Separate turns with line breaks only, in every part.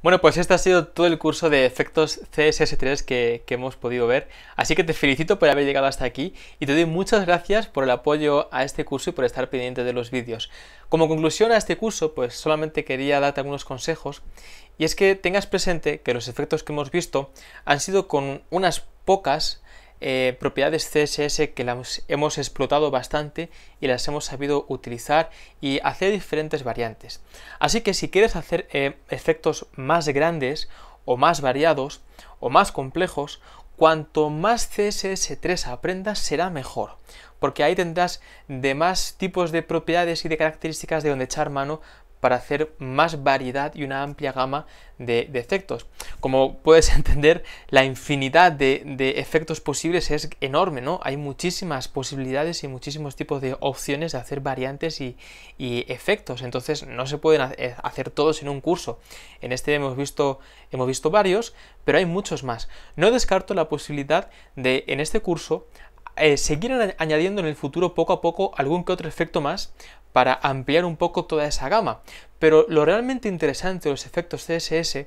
Bueno, pues este ha sido todo el curso de efectos CSS3 que, hemos podido ver. Así que te felicito por haber llegado hasta aquí y te doy muchas gracias por el apoyo a este curso y por estar pendiente de los vídeos. Como conclusión a este curso, pues solamente quería darte algunos consejos y es que tengas presente que los efectos que hemos visto han sido con unas pocas eh, propiedades CSS que las hemos explotado bastante y las hemos sabido utilizar y hacer diferentes variantes. Así que si quieres hacer eh, efectos más grandes o más variados o más complejos, cuanto más CSS3 aprendas será mejor, porque ahí tendrás de más tipos de propiedades y de características de donde echar mano para hacer más variedad y una amplia gama de, efectos. Como puedes entender, la infinidad de, efectos posibles es enorme, ¿no? Hay muchísimas posibilidades y muchísimos tipos de opciones de hacer variantes y, y efectos. Entonces, no se pueden eh, hacer todos en un curso. En este hemos visto, hemos visto varios, pero hay muchos más. No descarto la posibilidad de, en este curso, eh, seguirán añadiendo en el futuro poco a poco algún que otro efecto más para ampliar un poco toda esa gama. Pero lo realmente interesante de los efectos CSS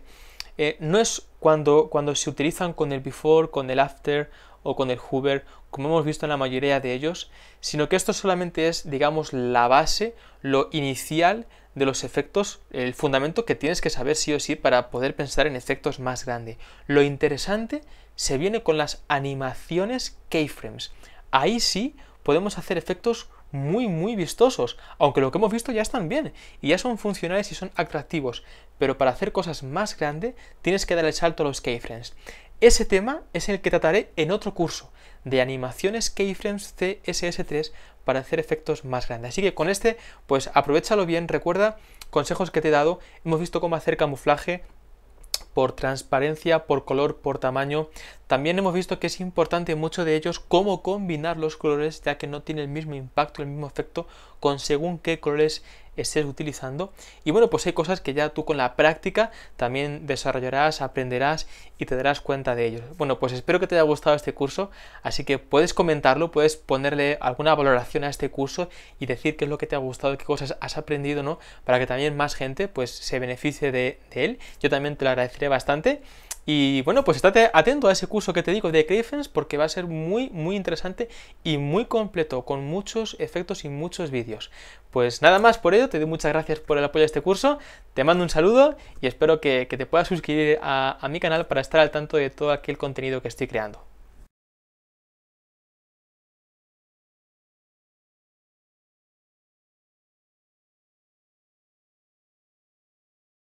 eh, no es cuando, cuando se utilizan con el before, con el after o con el hover, como hemos visto en la mayoría de ellos, sino que esto solamente es, digamos, la base, lo inicial de los efectos, el fundamento que tienes que saber sí o sí para poder pensar en efectos más grandes. Lo interesante se viene con las animaciones keyframes. Ahí sí podemos hacer efectos muy, muy vistosos, aunque lo que hemos visto ya están bien y ya son funcionales y son atractivos, pero para hacer cosas más grandes tienes que dar el salto a los keyframes. Ese tema es el que trataré en otro curso de animaciones keyframes CSS3 para hacer efectos más grandes. Así que con este, pues aprovechalo bien, recuerda consejos que te he dado, hemos visto cómo hacer camuflaje, por transparencia, por color, por tamaño. También hemos visto que es importante mucho de ellos cómo combinar los colores ya que no tiene el mismo impacto, el mismo efecto con según qué colores estés utilizando. Y bueno, pues hay cosas que ya tú con la práctica también desarrollarás, aprenderás y te darás cuenta de ello. Bueno, pues espero que te haya gustado este curso, así que puedes comentarlo, puedes ponerle alguna valoración a este curso y decir qué es lo que te ha gustado, qué cosas has aprendido, ¿no? Para que también más gente pues se beneficie de, de él. Yo también te lo agradeceré bastante. Y bueno, pues estate atento a ese curso que te digo de Crayfence porque va a ser muy, muy interesante y muy completo, con muchos efectos y muchos vídeos. Pues nada más por ello, te doy muchas gracias por el apoyo a este curso, te mando un saludo y espero que, te puedas suscribir a mi canal para estar al tanto de todo aquel contenido que estoy creando.